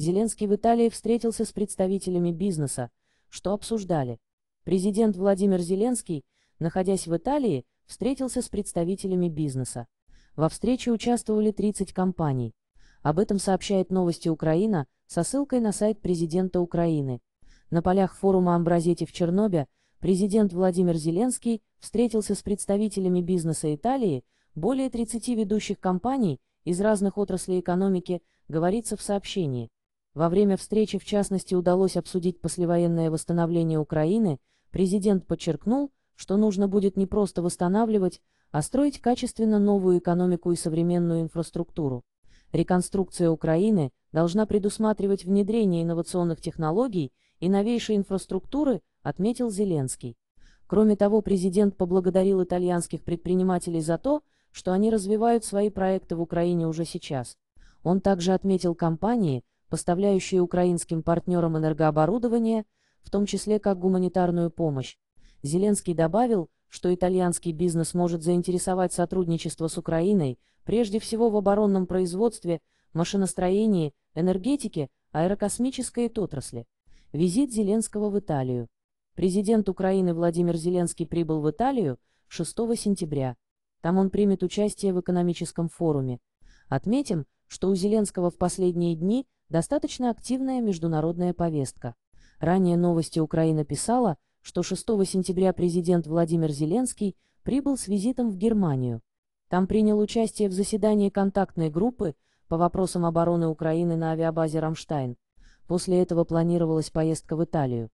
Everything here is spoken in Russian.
Зеленский в Италии встретился с представителями бизнеса, что обсуждали. Президент Владимир Зеленский, находясь в Италии, встретился с представителями бизнеса. Во встрече участвовали 30 компаний. Об этом сообщает новости Украина со ссылкой на сайт президента Украины. На полях форума Амбразети в Чернобе президент Владимир Зеленский встретился с представителями бизнеса Италии, более 30 ведущих компаний из разных отраслей экономики, говорится в сообщении. Во время встречи, в частности, удалось обсудить послевоенное восстановление Украины, президент подчеркнул, что нужно будет не просто восстанавливать, а строить качественно новую экономику и современную инфраструктуру. Реконструкция Украины должна предусматривать внедрение инновационных технологий и новейшей инфраструктуры, отметил Зеленский. Кроме того, президент поблагодарил итальянских предпринимателей за то, что они развивают свои проекты в Украине уже сейчас. Он также отметил компании, поставляющие украинским партнерам энергооборудование, в том числе как гуманитарную помощь. Зеленский добавил, что итальянский бизнес может заинтересовать сотрудничество с Украиной, прежде всего в оборонном производстве, машиностроении, энергетике, аэрокосмической отрасли. Визит Зеленского в Италию. Президент Украины Владимир Зеленский прибыл в Италию 6 сентября. Там он примет участие в экономическом форуме. Отметим, что у Зеленского в последние дни – достаточно активная международная повестка. Ранее новости Украина писала, что 6 сентября президент Владимир Зеленский прибыл с визитом в Германию. Там принял участие в заседании контактной группы по вопросам обороны Украины на авиабазе «Рамштайн». После этого планировалась поездка в Италию.